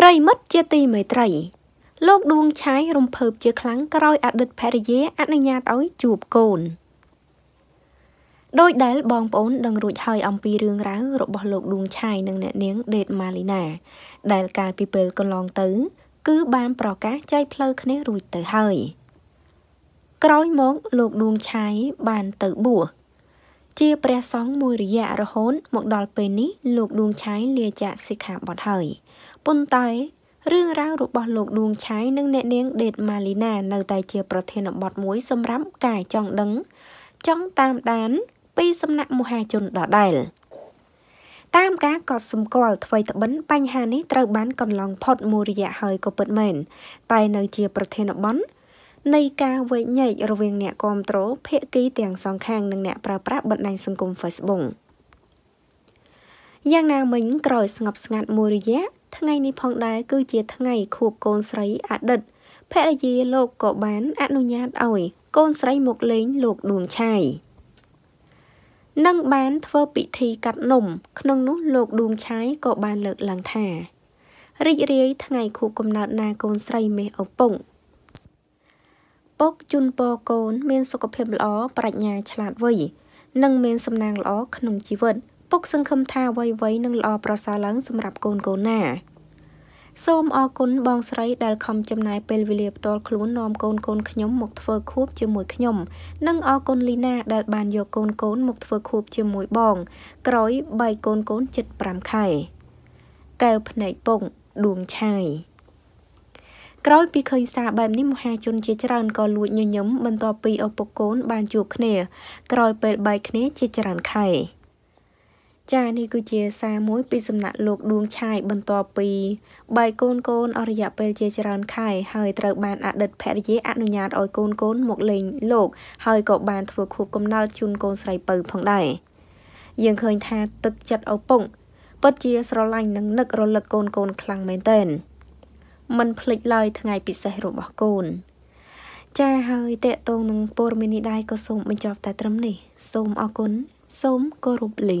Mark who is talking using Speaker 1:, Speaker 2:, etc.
Speaker 1: ប្រិមិត្តជាទីមេត្រី លោក ដួងឆាយរំភើបជាខ្លាំងក្រោយអតីតភរិយាអនុញ្ញាតឲ្យជួបកូនដោយដែលបងប្អូនដឹងរួចហើយអំពីរឿងរ៉ាវរបស់លោកដួងឆាយនិងអ្នកនាងដេតម៉ាលីណា ដែលកាលពីពេលកន្លងទៅ គឺបានប្រកាសចែកផ្លូវគ្នារួចទៅហើយក្រោយមកលោកដួងឆាយបានទៅបួសជាព្រះសង្ឃមួយរយៈរហូតមកដល់ពេលនេះលោកដួងឆៃលាចាកសិក្ខាបទហើយប៉ុន្តែរឿងរ៉ាវរបស់លោកដួងឆៃនិងអ្នកនាងដេតម៉ាលីណា នៅតែជាប្រធានបទមួយសម្រាប់ការចង់ដឹងចង់តាមដាន ពីសំណាក់មហាជនដដែលតាមការកត់សម្គាល់ថ្មីត្បិនបញ្ហានេះត្រូវបានកន្លងផុតមួយរយៈហើយក៏ពិតមែនតែនៅជាប្រធានបន់នៃការវែកញែករវាងអ្នកគ្រប់គ្រងភាគីទាំងសងខាងនិងអ្នកប្រើប្រាស់បណ្ដាញសង្គម Facebook យ៉ាងណាមិញក្រោយស្ងប់ស្ងាត់មួយរយៈថ្ងៃនេះផងដែរគឺជាថ្ងៃ ខួបកូនស្រីអតីតភរិយាលោកក៏បានអនុញ្ញាតឲ្យ កូនស្រីមកលេងលោកដួងឆៃនឹងបានធ្វើពិធីកាត់នំ ក្នុង នោះលោកដួងឆៃក៏បាន លើកឡើងថា រីករាយថ្ងៃខួបកំណើតណាកូនស្រីមេឪពុកពុកជូនពរកូន មានសុខភាពល្អប្រាជ្ញាឆ្លាតវៃនិងមានសំណាងល្អក្នុងជីវិតពុកសង្ឃឹមថាវ័យវ័យនឹងល្អប្រសើរឡើងសម្រាប់កូនកូនណា សូមអរគុណបងស្រីដែលខំចំណាយពេលវេលាផ្ទាល់ខ្លួននាំកូនកូនខ្ញុំមកធ្វើខួបជាមួយខ្ញុំ និងអរគុណលីណាដែលបានយកកូនកូនមកធ្វើខួបជាមួយបង ក្រោយបៃកូនកូនចិត្ត5ខែកែវភ្នែកពងដួងឆាយក្រោយពីឃើញសារបែបនេះមហាជនជាច្រើនក៏លួចញញឹមបន្ទាប់ពីឪពុកកូនបានជួបគ្នា ក្រោយពេលបែកគ្នាជាច្រើនខែចានេះគឺជាសារមួយពីសំណាក់លោកដួងឆាយបន្ទាប់ពីបែកកូនកូនអរិយៈពេលជាច្រើនខែហើយត្រូវបានអតីតភរិយាអនុញ្ញាតឲ្យកូនកូនមកលេងលោក ហើយក៏បានធ្វើខួបកំណើតជូនកូនស្រីពៅផងដែរយើងឃើញថាទឹកចិត្តឪពុកពិតជាស្រឡាញ់និងនឹករលឹកកូនកូនខ្លាំងមែនទែន។មិនភ្លេចឡើយថ្ងៃ ពិសេសរបស់កូនចាហើយតេតងនឹងព័ត៌មាននេះដែរក៏សូមបញ្ចប់តែត្រឹមនេះ សូមអរគុណសូមគោរពលា